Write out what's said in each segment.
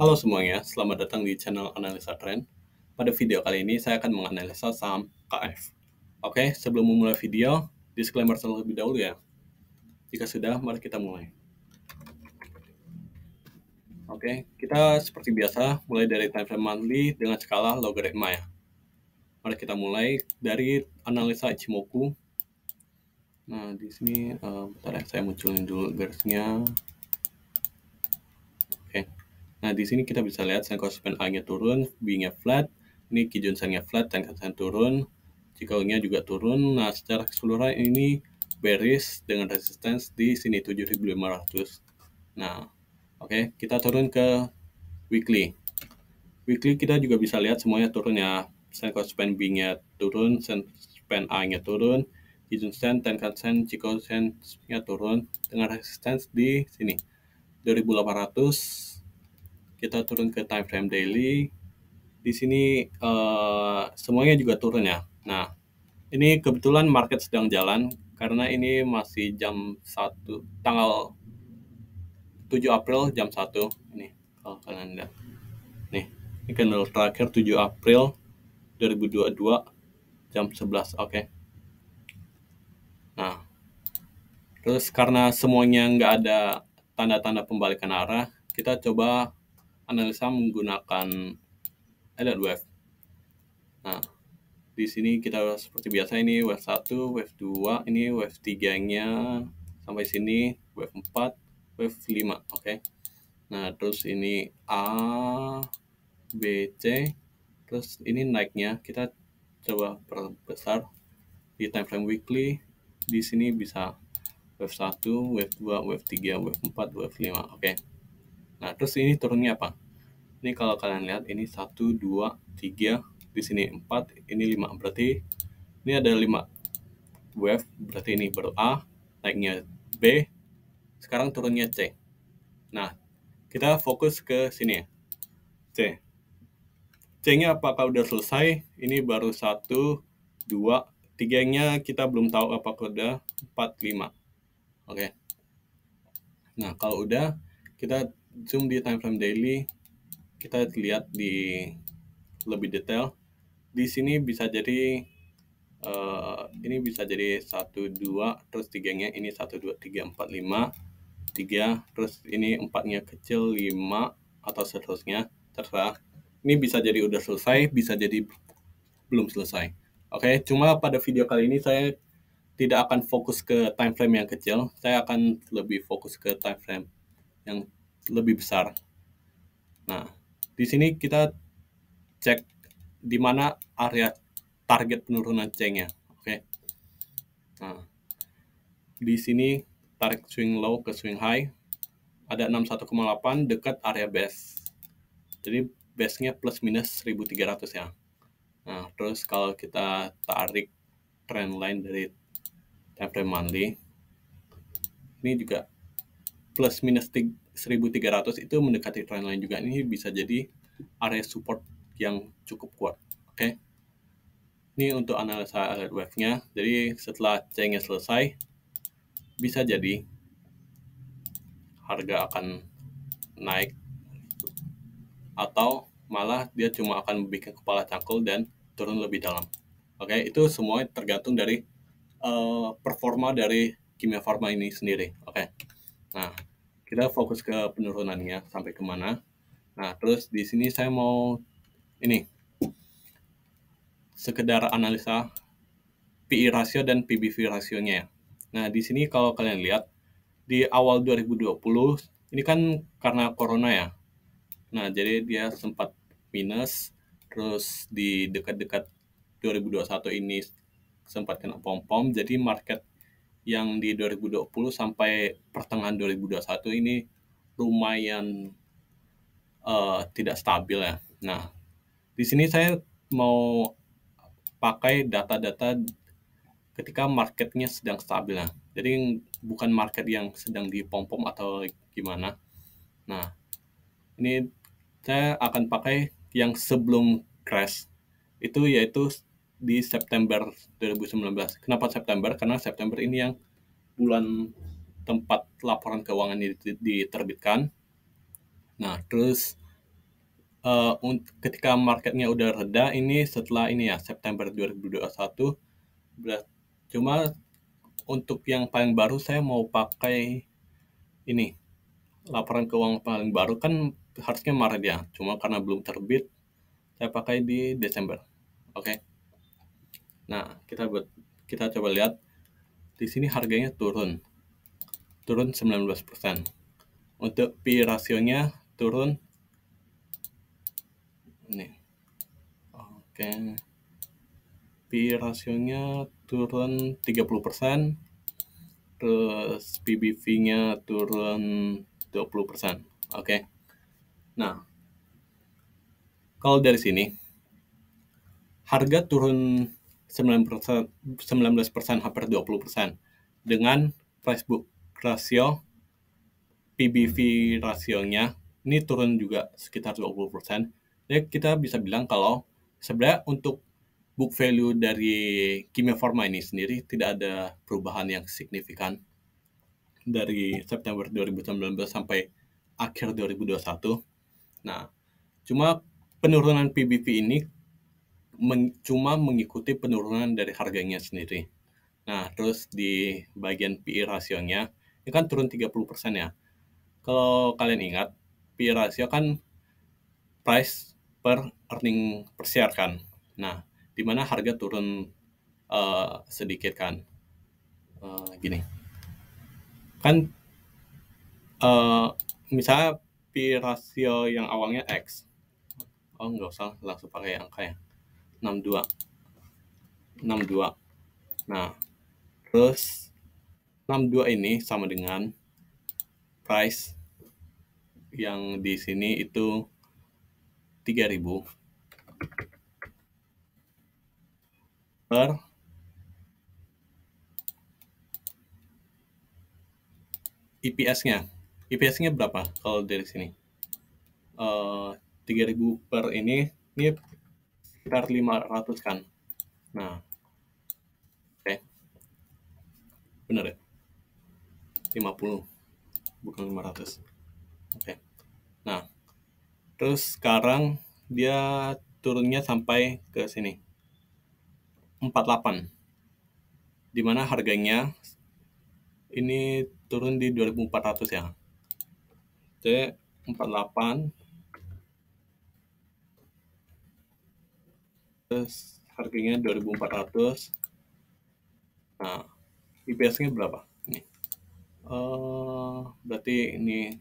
Halo semuanya, selamat datang di channel Analisa Trend. Pada video kali ini saya akan menganalisa saham KF. Oke, sebelum memulai video, disclaimer terlebih dahulu ya. Jika sudah, mari kita mulai. Oke, kita seperti biasa mulai dari time frame monthly dengan skala logaritma ya. Mari kita mulai dari analisa Ichimoku. Nah, di sini, uh, bentar ya, saya munculin dulu garisnya. Nah, di sini kita bisa lihat sine cosine A-nya turun, B-nya flat, ini kijun sine-nya flat, tan sen turun, nya juga turun. Nah, secara keseluruhan ini bearish dengan resistance di sini 7500. Nah, oke, okay, kita turun ke weekly. Weekly kita juga bisa lihat semuanya turun ya. Sine cosine B-nya turun, sine span A-nya turun, Kijun Sen, tan Sen, Sen-nya turun dengan resistance di sini 2800 kita turun ke time frame daily di sini uh, semuanya juga turun ya nah ini kebetulan market sedang jalan karena ini masih jam 1 tanggal 7 April jam 1 ini kalau kalian lihat nih ini candle terakhir 7 April 2022 jam 11 oke okay. nah terus karena semuanya nggak ada tanda-tanda pembalikan arah kita coba analisa menggunakan web. Nah, di sini kita seperti biasa ini wave 1, wave 2, ini wave 3-nya sampai sini, wave 4, wave 5, oke. Okay? Nah, terus ini A, B, C, terus ini naiknya kita coba perbesar di time frame weekly di sini bisa wave 1, wave 2, wave 3, wave 4, wave 5, oke. Okay? Nah, terus ini turunnya apa? Ini kalau kalian lihat ini 1 2 3 di sini 4, ini 5. Berarti ini ada 5 wave, berarti ini baru A, naiknya B, sekarang turunnya C. Nah, kita fokus ke sini ya. C. C-nya apakah udah selesai? Ini baru 1, 2, 3-nya kita belum tahu apakah udah 4, 5. Oke. Okay. Nah, kalau udah, kita zoom di time frame daily kita lihat di lebih detail di sini bisa jadi uh, ini bisa jadi 1 2 terus 3-nya ini 1 2 3 4 5 3 terus ini 4-nya kecil 5 atau seterusnya terserah ini bisa jadi udah selesai bisa jadi belum selesai oke okay? cuma pada video kali ini saya tidak akan fokus ke time frame yang kecil saya akan lebih fokus ke time frame yang lebih besar. Nah, di sini kita cek di mana area target penurunan cengnya. Oke. Okay. Nah, di sini tarik swing low ke swing high ada 61,8 dekat area base. Jadi base-nya plus minus 1300 ya. Nah, terus kalau kita tarik trend line dari time frame monthly ini juga plus minus 1300 itu mendekati trendline juga ini bisa jadi area support yang cukup kuat oke okay? ini untuk analisa alert wave nya jadi setelah change selesai bisa jadi harga akan naik atau malah dia cuma akan bikin kepala cangkul dan turun lebih dalam oke okay? itu semua tergantung dari uh, performa dari kimia farma ini sendiri kita fokus ke penurunannya sampai kemana. Nah, terus di sini saya mau ini sekedar analisa PI rasio dan PBV rasionya ya. Nah, di sini kalau kalian lihat di awal 2020 ini kan karena corona ya. Nah, jadi dia sempat minus terus di dekat-dekat 2021 ini sempat kena pom-pom jadi market yang di 2020 sampai pertengahan 2021 ini lumayan uh, tidak stabil ya. Nah, di sini saya mau pakai data-data ketika marketnya sedang stabil ya. Jadi bukan market yang sedang dipompom atau gimana. Nah, ini saya akan pakai yang sebelum crash itu yaitu di September 2019. Kenapa September? Karena September ini yang bulan tempat laporan keuangan ini diterbitkan. Nah, terus uh, ketika marketnya udah reda, ini setelah ini ya, September 2021, berat, cuma untuk yang paling baru saya mau pakai ini, laporan keuangan paling baru kan harusnya Maret ya, cuma karena belum terbit, saya pakai di Desember. Oke. Okay. Nah, kita buat kita coba lihat di sini harganya turun. Turun 19%. Untuk P rasionya turun nih. Oke. P rasionya turun 30%. Terus PBV-nya turun 20%. Oke. Nah, kalau dari sini harga turun 19%, 19% hampir 20% dengan price book ratio PBV rasionya ini turun juga sekitar 20%. Jadi ya, kita bisa bilang kalau sebenarnya untuk book value dari Kimia Farma ini sendiri tidak ada perubahan yang signifikan dari September 2019 sampai akhir 2021. Nah, cuma penurunan PBV ini men, cuma mengikuti penurunan dari harganya sendiri. Nah, terus di bagian PI e rasionya, ini kan turun 30% ya. Kalau kalian ingat, PI e rasio kan price per earning per share kan. Nah, di mana harga turun uh, sedikit kan. Uh, gini. Kan uh, misalnya pi e rasio yang awalnya X. Oh, nggak usah langsung pakai angka ya. 62 62 nah terus 62 ini sama dengan price yang di sini itu 3000 per IPS-nya. IPS-nya berapa kalau dari sini? Uh, eh, 3000 per ini, ini sekitar 500 kan. Nah, oke. Okay. Bener ya? 50, bukan 500. Oke. Okay. Nah, terus sekarang dia turunnya sampai ke sini. 48. Dimana harganya ini turun di 2400 ya. Oke, 48 terus harganya 2400 nah IPS nya berapa nih eh, uh, berarti ini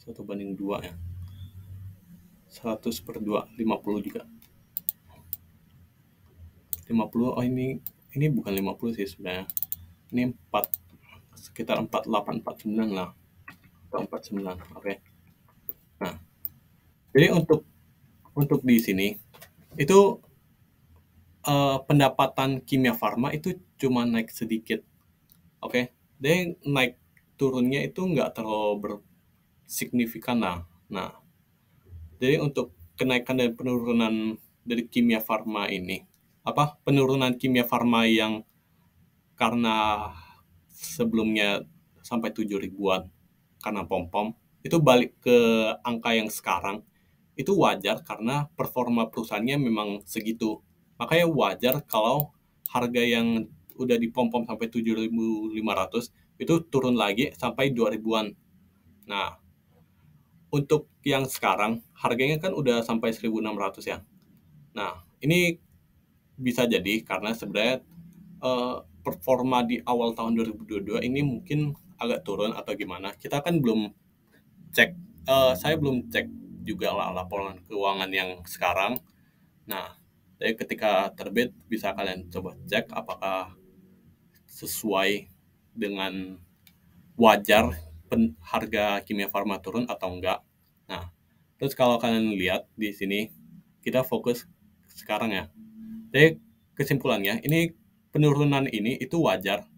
satu banding dua ya 100 per 2 50 juga 50 oh ini ini bukan 50 sih sebenarnya ini 4 sekitar 48 49 lah atau 49 oke okay. nah jadi untuk untuk di sini itu uh, pendapatan kimia farma itu cuma naik sedikit. Oke, okay? dan naik turunnya itu nggak terlalu bersignifikan lah. Nah, jadi untuk kenaikan dan penurunan dari kimia farma ini, apa penurunan kimia farma yang karena sebelumnya sampai tujuh ribuan karena pom-pom, itu balik ke angka yang sekarang, itu wajar karena performa perusahaannya memang segitu Makanya wajar kalau harga yang udah dipompom sampai 7.500 itu turun lagi sampai 2.000-an. Nah, untuk yang sekarang harganya kan udah sampai 1.600 ya. Nah, ini bisa jadi karena sebenarnya uh, performa di awal tahun 2022 ini mungkin agak turun atau gimana. Kita kan belum cek, uh, saya belum cek juga lah laporan keuangan yang sekarang. Nah, jadi ketika terbit bisa kalian coba cek apakah sesuai dengan wajar pen, harga kimia farma turun atau enggak. Nah, terus kalau kalian lihat di sini kita fokus sekarang ya. Jadi kesimpulannya ini penurunan ini itu wajar.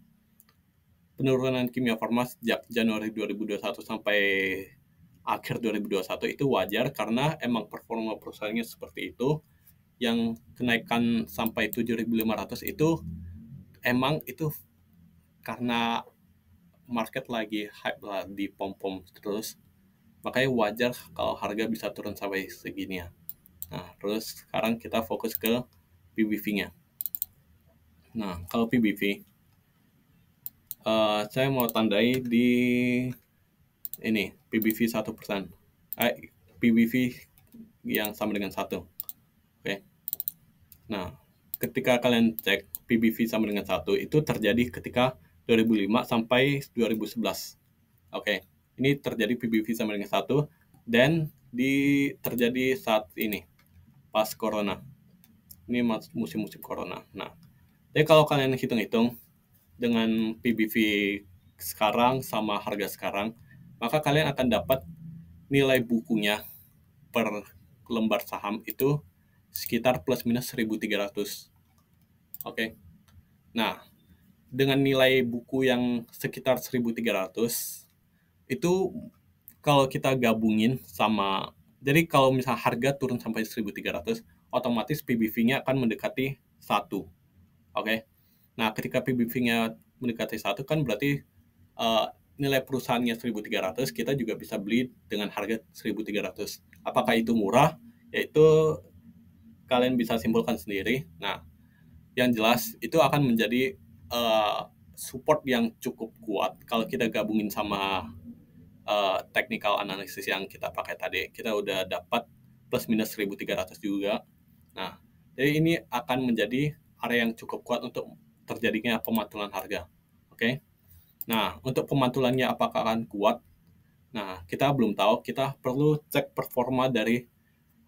Penurunan kimia farma sejak Januari 2021 sampai akhir 2021 itu wajar karena emang performa perusahaannya seperti itu yang kenaikan sampai 7.500 itu emang itu karena market lagi hype lah di pom-pom terus makanya wajar kalau harga bisa turun sampai segini ya nah terus sekarang kita fokus ke PBV nya nah kalau PBV uh, eh, saya mau tandai di ini PBV 1% eh, PBV yang sama dengan satu Nah, ketika kalian cek PBV sama dengan satu itu terjadi ketika 2005 sampai 2011. Oke, okay. ini terjadi PBV sama dengan satu dan di terjadi saat ini pas corona. Ini musim-musim corona. Nah, jadi kalau kalian hitung-hitung dengan PBV sekarang sama harga sekarang, maka kalian akan dapat nilai bukunya per lembar saham itu sekitar plus minus 1300. Oke. Okay. Nah, dengan nilai buku yang sekitar 1300 itu kalau kita gabungin sama jadi kalau misalnya harga turun sampai 1300 otomatis PBV-nya akan mendekati satu Oke. Okay? Nah, ketika PBV-nya mendekati satu kan berarti uh, nilai perusahaannya 1300 kita juga bisa beli dengan harga 1300. Apakah itu murah? Yaitu kalian bisa simpulkan sendiri. Nah, yang jelas itu akan menjadi uh, support yang cukup kuat kalau kita gabungin sama uh, technical analysis yang kita pakai tadi. Kita udah dapat plus minus 1300 juga. Nah, jadi ini akan menjadi area yang cukup kuat untuk terjadinya pemantulan harga. Oke. Okay? Nah, untuk pemantulannya apakah akan kuat? Nah, kita belum tahu, kita perlu cek performa dari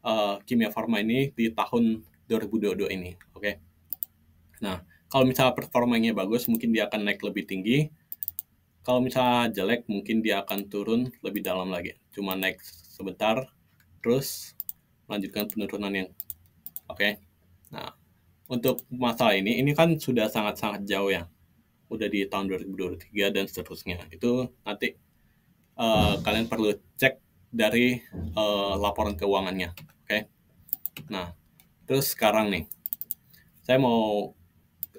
uh, kimia farma ini di tahun 2022 ini. Oke. Okay? Nah, kalau misalnya performanya bagus, mungkin dia akan naik lebih tinggi. Kalau misalnya jelek, mungkin dia akan turun lebih dalam lagi. Cuma naik sebentar, terus melanjutkan penurunan yang oke. Okay? Nah, untuk masalah ini, ini kan sudah sangat-sangat jauh ya. Udah di tahun 2023 dan seterusnya. Itu nanti uh, kalian perlu cek dari uh, laporan keuangannya. Nah, terus sekarang nih, saya mau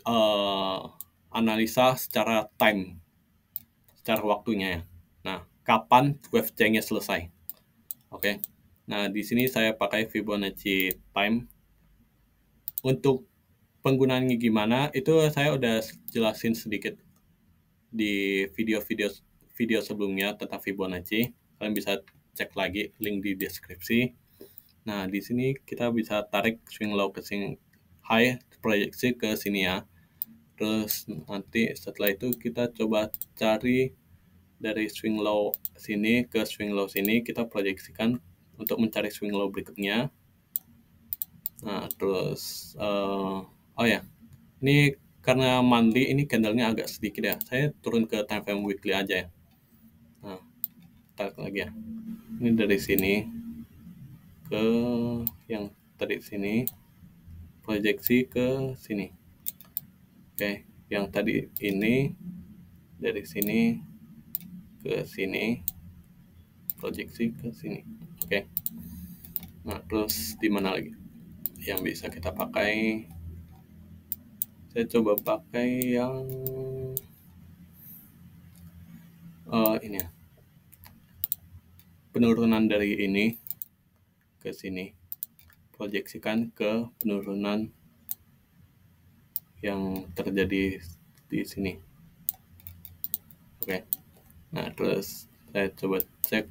uh, analisa secara time, secara waktunya ya. Nah, kapan wave change selesai? Oke. Okay. Nah, di sini saya pakai Fibonacci time. Untuk penggunaannya gimana, itu saya udah jelasin sedikit di video-video video sebelumnya tentang Fibonacci. Kalian bisa cek lagi link di deskripsi. Nah, di sini kita bisa tarik swing low ke swing high, proyeksi ke sini ya. Terus nanti setelah itu kita coba cari dari swing low sini ke swing low sini, kita proyeksikan untuk mencari swing low berikutnya. Nah, terus, uh, oh ya, ini karena mandi ini candlenya agak sedikit ya, saya turun ke time frame weekly aja ya. Nah, tarik lagi ya. Ini dari sini, ke yang tadi sini proyeksi ke sini oke yang tadi ini dari sini ke sini proyeksi ke sini oke nah terus di mana lagi yang bisa kita pakai saya coba pakai yang uh, ini ya penurunan dari ini ke sini. Proyeksikan ke penurunan yang terjadi di sini. Oke. Okay. Nah, terus saya coba cek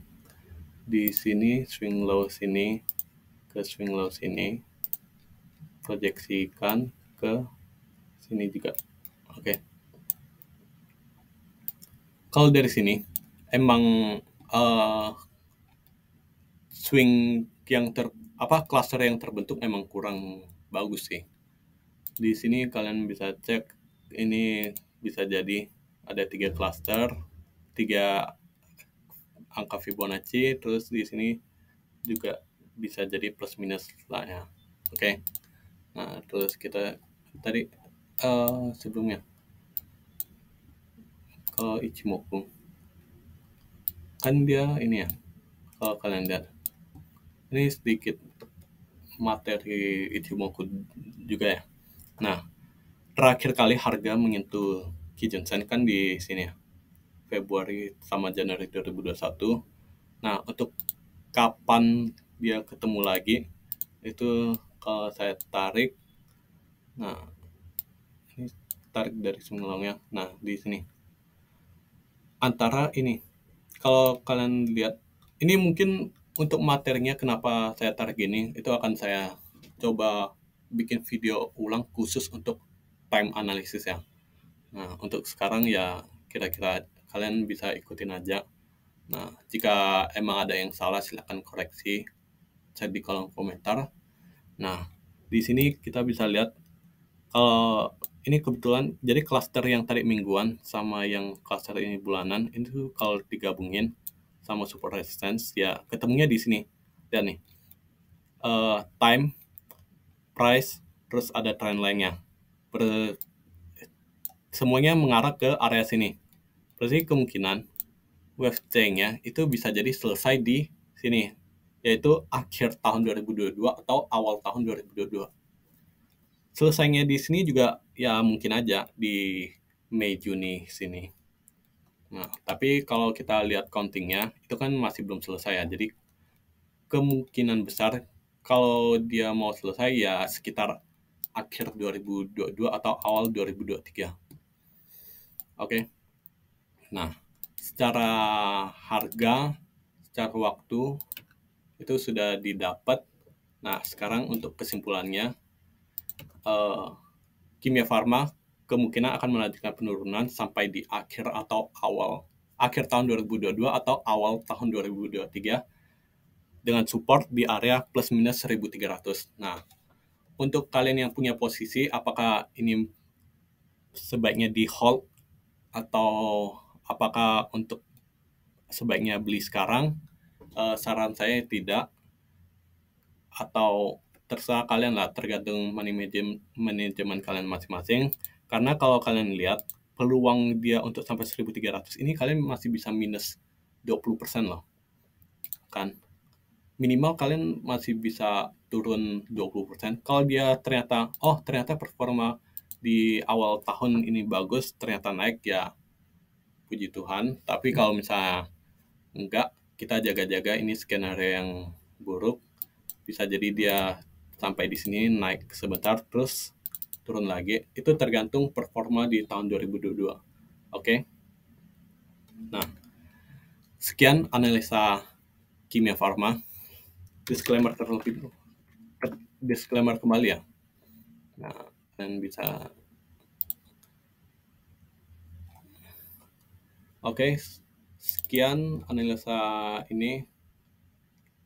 di sini swing low sini ke swing low sini proyeksikan ke sini juga oke okay. kalau dari sini emang uh, swing yang ter apa cluster yang terbentuk emang kurang bagus sih. Di sini kalian bisa cek ini bisa jadi ada tiga cluster, tiga angka Fibonacci, terus di sini juga bisa jadi plus minus lah ya. Oke. Okay. Nah, terus kita tadi uh, sebelumnya kalau Ichimoku kan dia ini ya kalau kalian lihat ini sedikit materi Ichimoku juga ya. Nah, terakhir kali harga menyentuh Kijunsen kan di sini ya. Februari sama Januari 2021. Nah, untuk kapan dia ketemu lagi itu kalau saya tarik nah ini tarik dari sebelumnya. Nah, di sini antara ini kalau kalian lihat ini mungkin untuk materinya kenapa saya tarik gini itu akan saya coba bikin video ulang khusus untuk time analysis ya. Nah, untuk sekarang ya kira-kira kalian bisa ikutin aja. Nah, jika emang ada yang salah silahkan koreksi cek di kolom komentar. Nah, di sini kita bisa lihat kalau ini kebetulan jadi klaster yang tarik mingguan sama yang klaster ini bulanan itu kalau digabungin sama support resistance ya ketemunya di sini dan nih uh, time price terus ada trend lainnya Ber semuanya mengarah ke area sini berarti kemungkinan wave change nya itu bisa jadi selesai di sini yaitu akhir tahun 2022 atau awal tahun 2022 selesainya di sini juga ya mungkin aja di Mei Juni sini Nah, tapi kalau kita lihat countingnya, itu kan masih belum selesai ya. Jadi kemungkinan besar kalau dia mau selesai ya sekitar akhir 2022 atau awal 2023. Oke. Okay. Nah, secara harga, secara waktu itu sudah didapat. Nah, sekarang untuk kesimpulannya, uh, Kimia Farma kemungkinan akan melanjutkan penurunan sampai di akhir atau awal akhir tahun 2022 atau awal tahun 2023 dengan support di area plus minus 1300. Nah, untuk kalian yang punya posisi apakah ini sebaiknya di hold atau apakah untuk sebaiknya beli sekarang? Uh, saran saya tidak atau terserah kalian lah tergantung manajemen manajemen kalian masing-masing karena kalau kalian lihat peluang dia untuk sampai 1300 ini kalian masih bisa minus 20% loh. Kan? Minimal kalian masih bisa turun 20%. Kalau dia ternyata oh ternyata performa di awal tahun ini bagus, ternyata naik ya puji Tuhan. Tapi kalau misalnya enggak, kita jaga-jaga ini skenario yang buruk. Bisa jadi dia sampai di sini naik sebentar terus turun lagi itu tergantung performa di tahun 2022 oke okay? nah sekian analisa kimia farma disclaimer terlebih dulu disclaimer kembali ya nah dan bisa oke okay, sekian analisa ini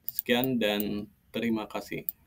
sekian dan terima kasih